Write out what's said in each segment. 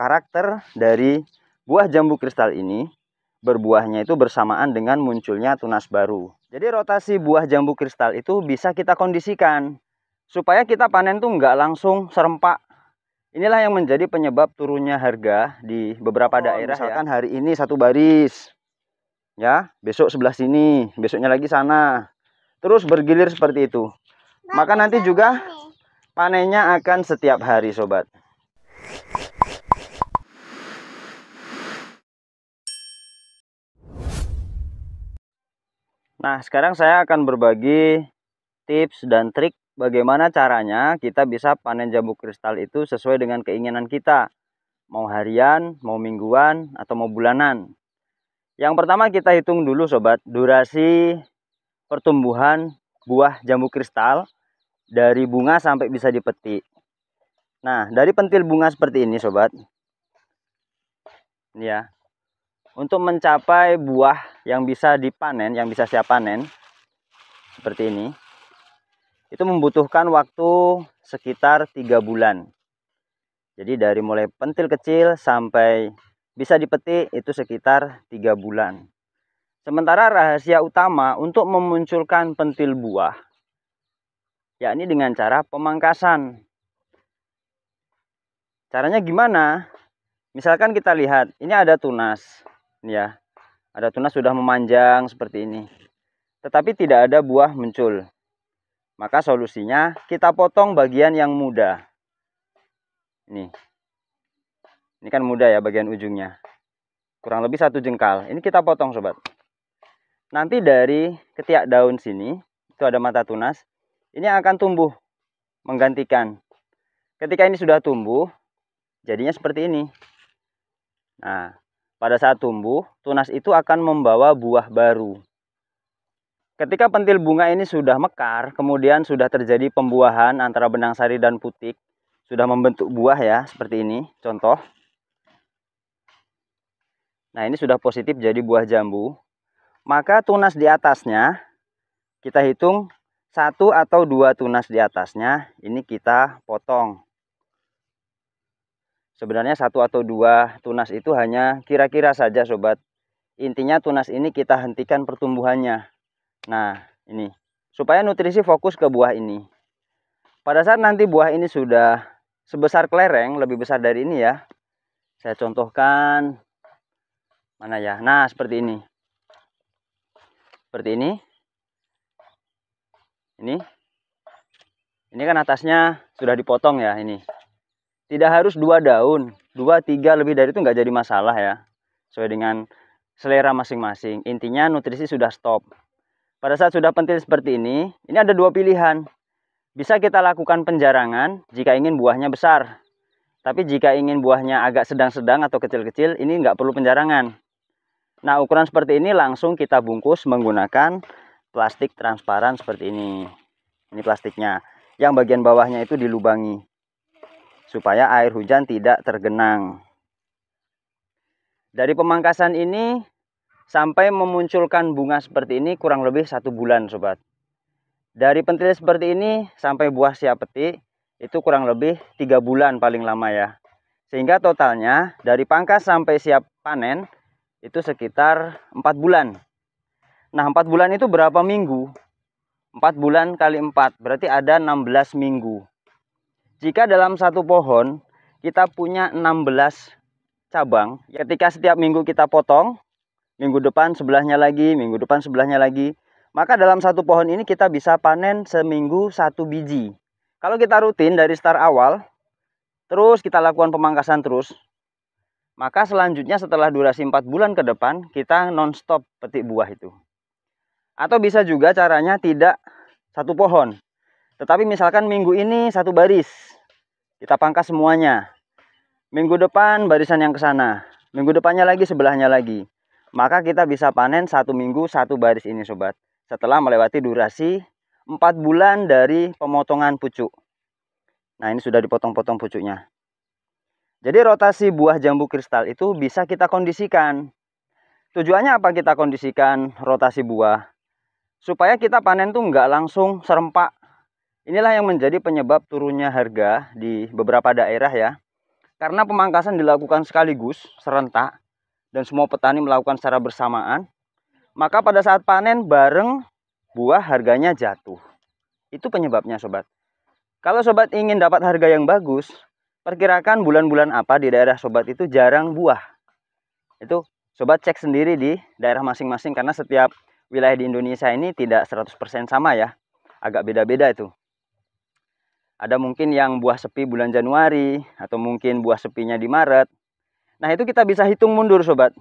Karakter dari buah jambu kristal ini berbuahnya itu bersamaan dengan munculnya tunas baru. Jadi rotasi buah jambu kristal itu bisa kita kondisikan supaya kita panen tuh nggak langsung serempak. Inilah yang menjadi penyebab turunnya harga di beberapa oh, daerah. Ya. Misalkan ya. hari ini satu baris, ya besok sebelah sini, besoknya lagi sana, terus bergilir seperti itu. Maka nanti juga nah, panennya akan setiap hari, sobat. Nah, sekarang saya akan berbagi tips dan trik bagaimana caranya kita bisa panen jambu kristal itu sesuai dengan keinginan kita. Mau harian, mau mingguan, atau mau bulanan. Yang pertama kita hitung dulu sobat, durasi pertumbuhan buah jambu kristal dari bunga sampai bisa dipetik. Nah, dari pentil bunga seperti ini sobat. Ya. Untuk mencapai buah yang bisa dipanen, yang bisa siap panen seperti ini. Itu membutuhkan waktu sekitar tiga bulan. Jadi dari mulai pentil kecil sampai bisa dipetik itu sekitar tiga bulan. Sementara rahasia utama untuk memunculkan pentil buah yakni dengan cara pemangkasan. Caranya gimana? Misalkan kita lihat, ini ada tunas, ya. Ada tunas sudah memanjang seperti ini. Tetapi tidak ada buah muncul. Maka solusinya kita potong bagian yang muda. Ini. Ini kan muda ya bagian ujungnya. Kurang lebih satu jengkal. Ini kita potong sobat. Nanti dari ketiak daun sini, itu ada mata tunas. Ini akan tumbuh, menggantikan. Ketika ini sudah tumbuh, jadinya seperti ini. Nah, pada saat tumbuh, tunas itu akan membawa buah baru. Ketika pentil bunga ini sudah mekar, kemudian sudah terjadi pembuahan antara benang sari dan putik, sudah membentuk buah ya, seperti ini, contoh. Nah, ini sudah positif jadi buah jambu. Maka tunas di atasnya, kita hitung satu atau dua tunas di atasnya, ini kita potong. Sebenarnya satu atau dua tunas itu hanya kira-kira saja sobat. Intinya tunas ini kita hentikan pertumbuhannya. Nah ini supaya nutrisi fokus ke buah ini. Pada saat nanti buah ini sudah sebesar kelereng, lebih besar dari ini ya. Saya contohkan mana ya. Nah seperti ini. Seperti ini. Ini. Ini kan atasnya sudah dipotong ya ini tidak harus dua daun dua tiga lebih dari itu nggak jadi masalah ya sesuai dengan selera masing-masing intinya nutrisi sudah stop pada saat sudah pentil seperti ini ini ada dua pilihan bisa kita lakukan penjarangan jika ingin buahnya besar tapi jika ingin buahnya agak sedang-sedang atau kecil-kecil ini nggak perlu penjarangan nah ukuran seperti ini langsung kita bungkus menggunakan plastik transparan seperti ini ini plastiknya yang bagian bawahnya itu dilubangi supaya air hujan tidak tergenang. Dari pemangkasan ini sampai memunculkan bunga seperti ini kurang lebih satu bulan sobat. Dari pentil seperti ini sampai buah siap petik itu kurang lebih tiga bulan paling lama ya. Sehingga totalnya dari pangkas sampai siap panen itu sekitar empat bulan. Nah empat bulan itu berapa minggu? empat bulan kali empat berarti ada 16 minggu. Jika dalam satu pohon kita punya 16 cabang, ketika setiap minggu kita potong, minggu depan sebelahnya lagi, minggu depan sebelahnya lagi, maka dalam satu pohon ini kita bisa panen seminggu satu biji. Kalau kita rutin dari start awal, terus kita lakukan pemangkasan terus, maka selanjutnya setelah durasi 4 bulan ke depan, kita non stop petik buah itu. Atau bisa juga caranya tidak satu pohon, tetapi misalkan minggu ini satu baris, kita pangkas semuanya. Minggu depan barisan yang ke sana, minggu depannya lagi sebelahnya lagi. Maka kita bisa panen satu minggu satu baris ini sobat. Setelah melewati durasi 4 bulan dari pemotongan pucuk. Nah ini sudah dipotong-potong pucuknya. Jadi rotasi buah jambu kristal itu bisa kita kondisikan. Tujuannya apa kita kondisikan rotasi buah? Supaya kita panen tuh nggak langsung serempak Inilah yang menjadi penyebab turunnya harga di beberapa daerah ya. Karena pemangkasan dilakukan sekaligus serentak dan semua petani melakukan secara bersamaan, maka pada saat panen bareng buah harganya jatuh. Itu penyebabnya sobat. Kalau sobat ingin dapat harga yang bagus, perkirakan bulan-bulan apa di daerah sobat itu jarang buah. Itu sobat cek sendiri di daerah masing-masing karena setiap wilayah di Indonesia ini tidak 100% sama ya. Agak beda-beda itu. Ada mungkin yang buah sepi bulan Januari atau mungkin buah sepinya di Maret. Nah, itu kita bisa hitung mundur, sobat.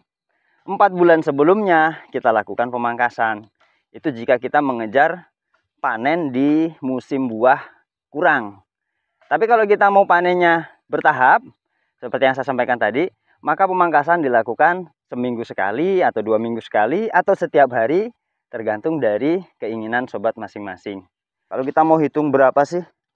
Empat bulan sebelumnya kita lakukan pemangkasan. Itu jika kita mengejar panen di musim buah kurang. Tapi kalau kita mau panennya bertahap, seperti yang saya sampaikan tadi, maka pemangkasan dilakukan seminggu sekali atau dua minggu sekali atau setiap hari tergantung dari keinginan sobat masing-masing. Kalau kita mau hitung berapa sih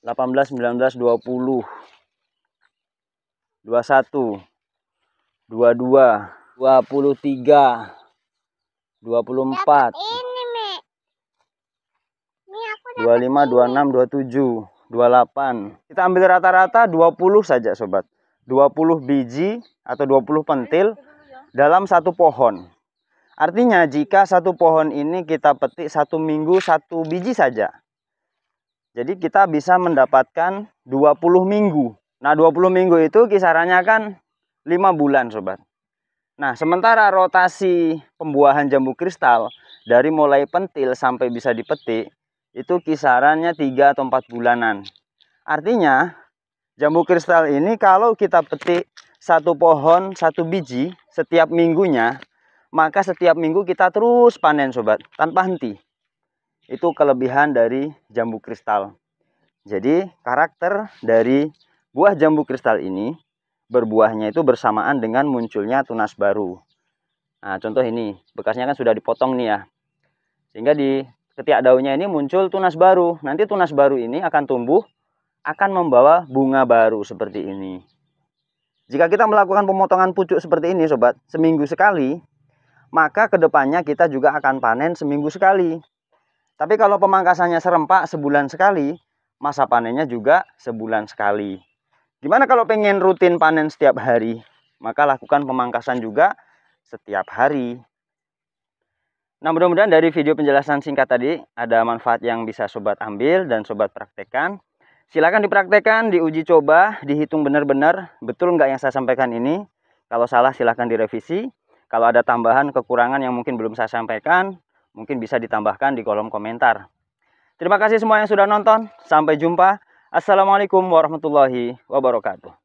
18 19 20 21 22 23 24 25 26 27 28 kita ambil rata-rata 20 saja sobat 20 biji atau 20 pentil dalam satu pohon artinya jika satu pohon ini kita petik satu minggu satu biji saja jadi kita bisa mendapatkan 20 minggu. Nah, 20 minggu itu kisarannya kan 5 bulan, sobat. Nah, sementara rotasi pembuahan jambu kristal dari mulai pentil sampai bisa dipetik itu kisarannya 3 atau 4 bulanan. Artinya, jambu kristal ini kalau kita petik satu pohon, satu biji setiap minggunya, maka setiap minggu kita terus panen, sobat, tanpa henti. Itu kelebihan dari jambu kristal. Jadi karakter dari buah jambu kristal ini berbuahnya itu bersamaan dengan munculnya tunas baru. Nah, contoh ini, bekasnya kan sudah dipotong nih ya. Sehingga di ketiak daunnya ini muncul tunas baru. Nanti tunas baru ini akan tumbuh, akan membawa bunga baru seperti ini. Jika kita melakukan pemotongan pucuk seperti ini sobat, seminggu sekali, maka kedepannya kita juga akan panen seminggu sekali. Tapi kalau pemangkasannya serempak sebulan sekali, masa panennya juga sebulan sekali. Gimana kalau pengen rutin panen setiap hari? Maka lakukan pemangkasan juga setiap hari. Nah mudah-mudahan dari video penjelasan singkat tadi ada manfaat yang bisa sobat ambil dan sobat praktekkan. Silahkan dipraktekkan, diuji coba, dihitung benar-benar betul nggak yang saya sampaikan ini. Kalau salah silahkan direvisi. Kalau ada tambahan kekurangan yang mungkin belum saya sampaikan, Mungkin bisa ditambahkan di kolom komentar. Terima kasih semua yang sudah nonton. Sampai jumpa. Assalamualaikum warahmatullahi wabarakatuh.